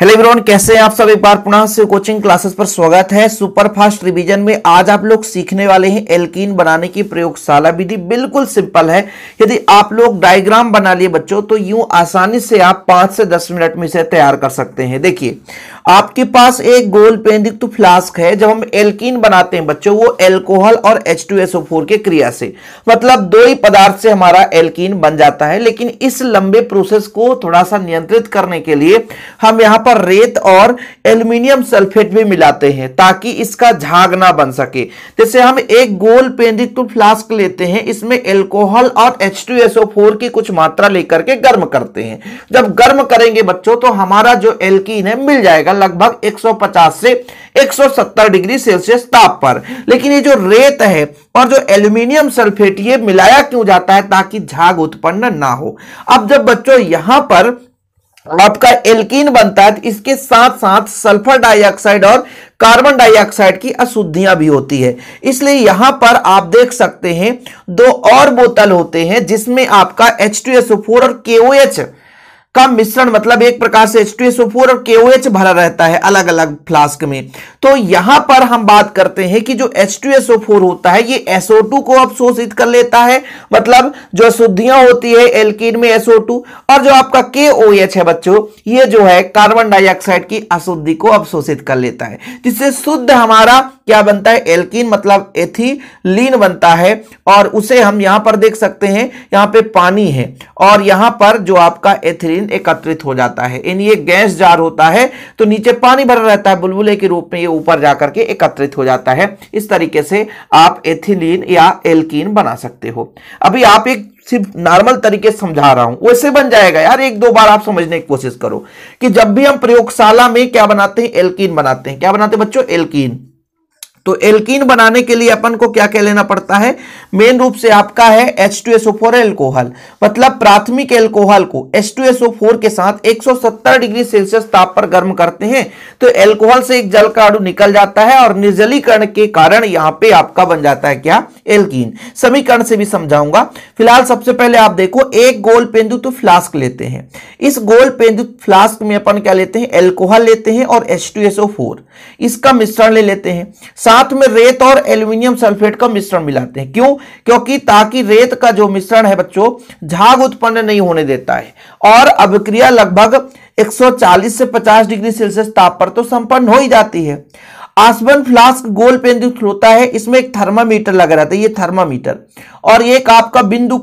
hello everyone कैसे हैं आप सब एक बार पुनः से कोचिंग क्लासेस पर स्वागत है सुपर फास्ट रिवीजन में आज आप लोग सीखने वाले हैं एल्कीन बनाने की प्रयोगशाला विधि बिल्कुल सिंपल है यदि आप लोग डायग्राम बना लिए बच्चों तो यूं आसानी से आप पांच से दस मिनट में इसे तैयार कर सकते हैं देखिए आपके पास एक गोल पेंदिक्त फ्लास्क है जब हम एल्कीन बनाते हैं बच्चों वो एल्कोहल और एच के क्रिया से मतलब दो ही पदार्थ से हमारा एल्कीन बन जाता है लेकिन इस लंबे प्रोसेस को थोड़ा सा नियंत्रित करने के लिए हम यहाँ पर रेत और एल्यूमिनियम सल्फेट भी मिलाते हैं ताकि इसका झाग ना बन सके जैसे हम एक गोल पेंडिकुल फ्लास्क लेते हैं इसमें एल्कोहल और H2SO4 की कुछ मात्रा लेकर के गर्म करते हैं जब गर्म करेंगे बच्चों तो हमारा जो एल्किन है मिल जाएगा लगभग 150 से 170 डिग्री सेल्सियस ताप पर लेकिन ये जो रेत है और जो एल्यूमिनियम सल्फेट ये मिलाया क्यों जाता है ताकि झाग उत्पन्न ना हो अब जब बच्चों यहां पर आपका एल्कीन बनता है तो इसके साथ साथ सल्फर डाइऑक्साइड और कार्बन डाइऑक्साइड की अशुद्धियां भी होती है इसलिए यहां पर आप देख सकते हैं दो और बोतल होते हैं जिसमें आपका एच और KOH का मिश्रण मतलब एक प्रकार से H2SO4 और KOH भरा रहता है अलग अलग फ्लास्क में तो यहां पर हम बात करते हैं कि जो H2SO4 होता है ये SO2 को अवशोषित कर लेता है मतलब जो अशुद्धियां होती है एल्किन में SO2 और जो आपका KOH है बच्चों ये जो है कार्बन डाइऑक्साइड की अशुद्धि को अवशोषित कर लेता है जिससे शुद्ध हमारा क्या बनता है एल्किन मतलब एथिलीन बनता है और उसे हम यहां पर देख सकते हैं यहां पे पानी है और यहां पर जो आपका एथिलीन ऑक्सीजन एकत्रित हो जाता है यानी ये गैस जार होता है तो नीचे पानी भरा रहता है बुलबुले के रूप में ये ऊपर जाकर के एकत्रित हो जाता है इस तरीके से आप एथिलीन या एल्कीन बना सकते हो अभी आप एक सिर्फ नॉर्मल तरीके से समझा रहा हूं वैसे बन जाएगा यार एक दो बार आप समझने की कोशिश करो कि जब भी हम प्रयोगशाला में क्या बनाते हैं एल्कीन बनाते हैं क्या बनाते हैं बच्चों एल्कीन तो एल्किन बनाने के लिए अपन को क्या क्या लेना पड़ता है मेन रूप से आपका है H two S O four alcohol मतलब प्राथमिक एल्कोहल को H two S O four के साथ 170 डिग्री सेल्सियस ताप पर गर्म करते हैं तो एल्कोहल से एक जल का अणु निकल जाता है और निर्जलीकरण के कारण यहां पे आपका बन जाता है क्या एल्किन समीकरण से भी समझाऊंगा फिलहाल सबसे पहले आप देखो एक गोल तो फ्लास्क लेते हैं इस गोल पेंदुत्व फ्लास्क में अपन क्या लेते हैं एल्कोहल लेते हैं और एच इसका मिश्रण ले लेते हैं साथ में रेत और एल्यूमिनियम सल्फेट का मिश्रण मिलाते हैं क्यों क्योंकि ताकि रेत का जो मिश्रण है बच्चों झाग उत्पन्न नहीं होने देता है और अभिक्रिया लगभग 140 से 50 डिग्री सेल्सियस ताप पर तो संपन्न हो ही जाती है आसबन फ्लास्क गोल पेंदुक्त होता है इसमें एक थर्मामीटर लगा रहता है ये थर्मामीटर और ये एक आपका बिंदु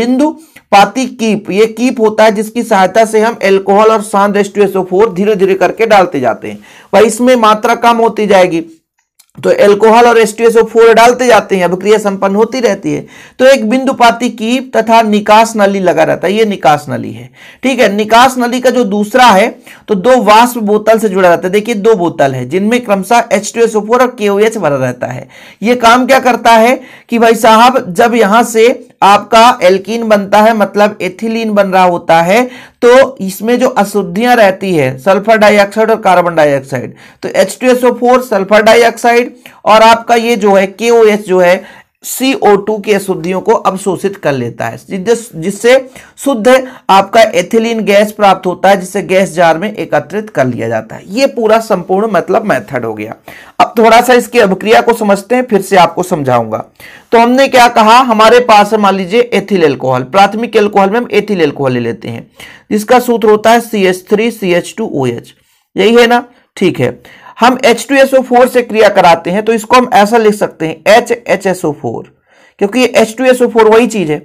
बिंदु पाती कीप ये कीप होता है जिसकी सहायता से हम एल्कोहल और शांत रेस्टू धीरे धीरे करके डालते जाते हैं भाई इसमें मात्रा कम होती जाएगी तो एल्कोहल और एस फोर डालते जाते हैं अभिक्रिया संपन्न होती रहती है तो एक बिंदुपाती की तथा निकास नली लगा रहता है ये निकास नली है ठीक है निकास नली का जो दूसरा है तो दो वाष्प बोतल से जुड़ा रहता है देखिए दो बोतल है जिनमें क्रमशः एच फोर और के भरा रहता है ये काम क्या करता है कि भाई साहब जब यहां से आपका एल्किन बनता है मतलब एथिलीन बन रहा होता है तो इसमें जो अशुद्धियां रहती है सल्फर डाइऑक्साइड और कार्बन डाइऑक्साइड तो एच सल्फर डाइऑक्साइड डाइऑक्साइड और आपका ये जो है के जो है CO2 ओ की अशुद्धियों को अवशोषित कर लेता है जिससे शुद्ध आपका एथिलीन गैस प्राप्त होता है जिसे गैस जार में एकत्रित कर लिया जाता है ये पूरा संपूर्ण मतलब मेथड हो गया अब थोड़ा सा इसकी अभिक्रिया को समझते हैं फिर से आपको समझाऊंगा तो हमने क्या कहा हमारे पास है मान लीजिए एथिल एल्कोहल प्राथमिक एल्कोहल में हम एथिल एल्कोहल ले लेते हैं जिसका सूत्र होता है सी यही है ना ठीक है हम H2SO4 से क्रिया कराते हैं तो इसको हम ऐसा लिख सकते हैं H H S O four क्योंकि H two S O four वही चीज है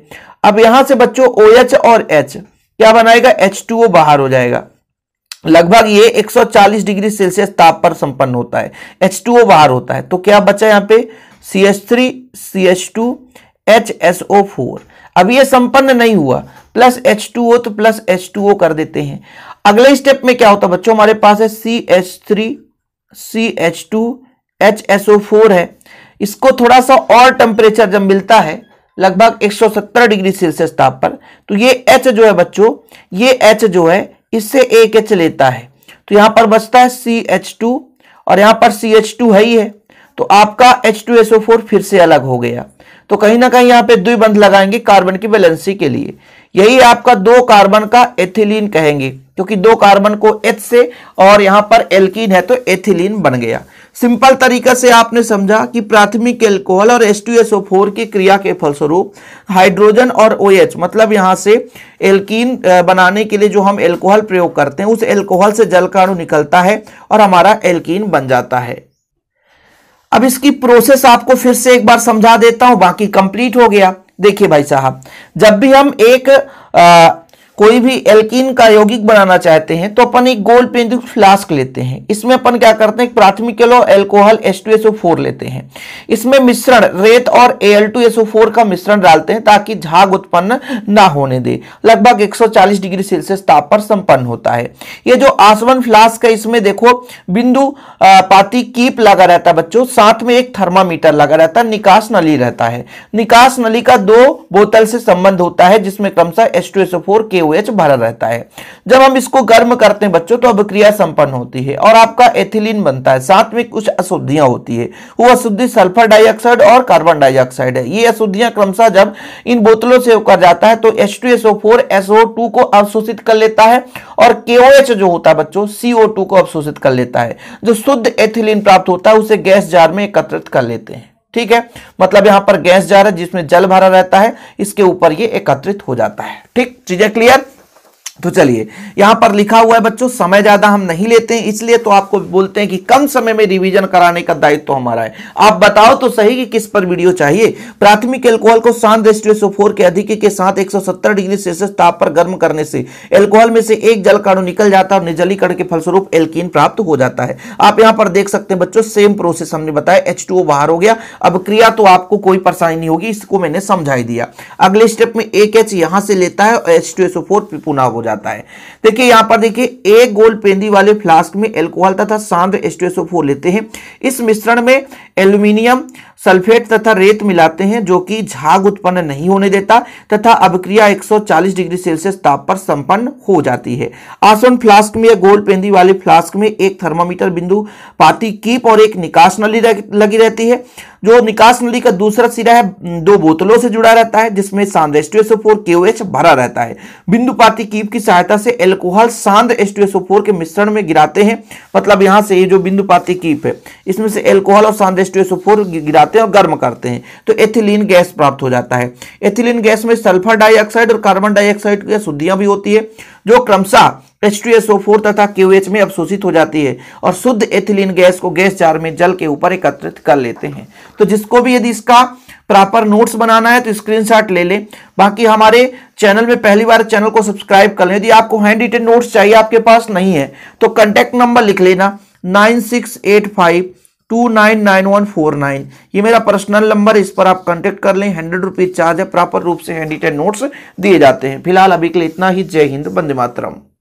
अब यहां से बच्चों ओ OH एच और एच क्या बनाएगा एच टू ओ बाहर हो जाएगा लगभग ये 140 डिग्री सेल्सियस ताप पर संपन्न होता है एच टू ओ बाहर होता है तो क्या बचा यहाँ पे C H three C H two H S O four अब ये संपन्न नहीं हुआ प्लस एच टू ओ तो प्लस एच टू ओ कर देते हैं अगले स्टेप में क्या होता है बच्चों हमारे पास है C H three C H two H S O four है इसको थोड़ा सा और टेम्परेचर जब मिलता है लगभग 170 डिग्री सेल्सियस ताप पर तो ये एच जो है बच्चों ये एच जो है इससे एक एच लेता है तो यहां पर बचता है सी एच टू और यहां पर सी एच टू है ही है तो आपका H two S O four फिर से अलग हो गया तो कहीं ना कहीं यहां पे द्विबंध लगाएंगे कार्बन की बैलेंसी के लिए यही आपका दो कार्बन का एथिलीन कहेंगे क्योंकि दो कार्बन को एच से और यहां पर एल्कीन है तो एथिलीन बन गया सिंपल तरीका से आपने समझा कि प्राथमिक एल्कोहल और H2SO4 की क्रिया के फलस्वरूप हाइड्रोजन और OH मतलब यहां से एल्कीन बनाने के लिए जो हम एल्कोहल प्रयोग करते हैं उस एल्कोहल से जल का अणु निकलता है और हमारा एल्कीन बन जाता है अब इसकी प्रोसेस आपको फिर से एक बार समझा देता हूं बाकी कंप्लीट हो गया देखिए भाई साहब जब भी हम एक आ, कोई भी एल्किन का यौगिक बनाना चाहते हैं तो अपन एक गोल पेन फ्लास्क लेते हैं इसमें अपन क्या करते हैं प्राथमिक एल्कोहल H2SO4 लेते हैं इसमें मिश्रण रेत और Al2SO4 का मिश्रण डालते हैं ताकि झाग उत्पन्न ना होने दे लगभग 140 डिग्री सेल्सियस ताप पर संपन्न होता है ये जो आसवन फ्लास्क है इसमें देखो बिंदु पाती कीप लगा रहता है बच्चों साथ में एक थर्मामीटर लगा रहता है निकास नली रहता है निकास नली का दो बोतल से संबंध होता है जिसमें क्रमशः एस टू एच भरा रहता है जब हम इसको गर्म करते हैं बच्चों तो अभिक्रिया संपन्न होती है और आपका एथिलीन बनता है साथ में कुछ अशुद्धियां होती है वो अशुद्धि सल्फर डाइऑक्साइड और कार्बन डाइऑक्साइड है ये अशुद्धियां क्रमशः जब इन बोतलों से होकर जाता है तो H2SO4 टू को अवशोषित कर लेता है और KOH जो होता है बच्चों CO2 को अवशोषित कर लेता है जो शुद्ध एथिलीन प्राप्त होता है उसे गैस जार में एकत्रित कर लेते हैं ठीक है मतलब यहां पर गैस जा रहा है जिसमें जल भरा रहता है इसके ऊपर ये एकत्रित हो जाता है ठीक चीजें क्लियर तो चलिए यहां पर लिखा हुआ है बच्चों समय ज्यादा हम नहीं लेते हैं इसलिए तो आपको बोलते हैं कि कम समय में रिवीजन कराने का दायित्व तो हमारा है आप बताओ तो सही कि किस पर वीडियो चाहिए प्राथमिक एल्कोहल को शांत रेस्टियोसोफोर के अधिक के साथ 170 डिग्री सेल्सियस ताप पर गर्म करने से एल्कोहल में से एक जल काणु निकल जाता है और निर्जलीकरण के फलस्वरूप एल्किन प्राप्त हो जाता है आप यहां पर देख सकते हैं बच्चों सेम प्रोसेस हमने बताया एच बाहर हो गया अब क्रिया तो आपको कोई परेशानी नहीं होगी इसको मैंने समझाई दिया अगले स्टेप में एक एच यहां से लेता है और एच पुनः हो जाता है देखिए यहां पर देखिए एक गोल पेंदी वाले फ्लास्क में एल्कोहल तथा सांद्र एस्टेसोफोर लेते हैं इस मिश्रण में एल्यूमिनियम सल्फेट तथा रेत मिलाते हैं जो कि झाग उत्पन्न नहीं होने देता तथा अभिक्रिया 140 डिग्री सेल्सियस ताप पर संपन्न हो जाती है आसन फ्लास्क में या गोल पेंदी वाले फ्लास्क में एक थर्मामीटर बिंदु पाती कीप और एक निकास नली लगी रहती है जो निकास नली का दूसरा सिरा है दो बोतलों से जुड़ा रहता है जिसमें सांद एस केओएच भरा रहता है बिंदु पाती कीप की सहायता से एल्कोहल सांद एस के मिश्रण में गिराते हैं मतलब यहां से ये जो बिंदु पाती कीप है इसमें से एल्कोहल और सांद एस गिरा जाते हैं और गर्म करते हैं तो एथिलीन गैस प्राप्त हो जाता है एथिलीन गैस में सल्फर डाइऑक्साइड और कार्बन डाइऑक्साइड की शुद्धियां भी होती है जो क्रमशः H2SO4 तथा QH में अवशोषित हो जाती है और शुद्ध एथिलीन गैस को गैस जार में जल के ऊपर एकत्रित कर लेते हैं तो जिसको भी यदि इसका प्रॉपर नोट्स बनाना है तो स्क्रीनशॉट ले लें बाकी हमारे चैनल में पहली बार चैनल को सब्सक्राइब कर लें यदि आपको हैंड रिटेन नोट्स चाहिए आपके पास नहीं है तो कंटेक्ट नंबर लिख लेना nine six eight five two nine nine one four nine ये मेरा पर्सनल नंबर इस पर आप कांटेक्ट कर लें हंड्रेड रुपीज चार्ज है प्रॉपर रूप से हैंडीटेड नोट्स दिए जाते हैं फिलहाल अभी के लिए इतना ही जय हिंद बंदे मातरम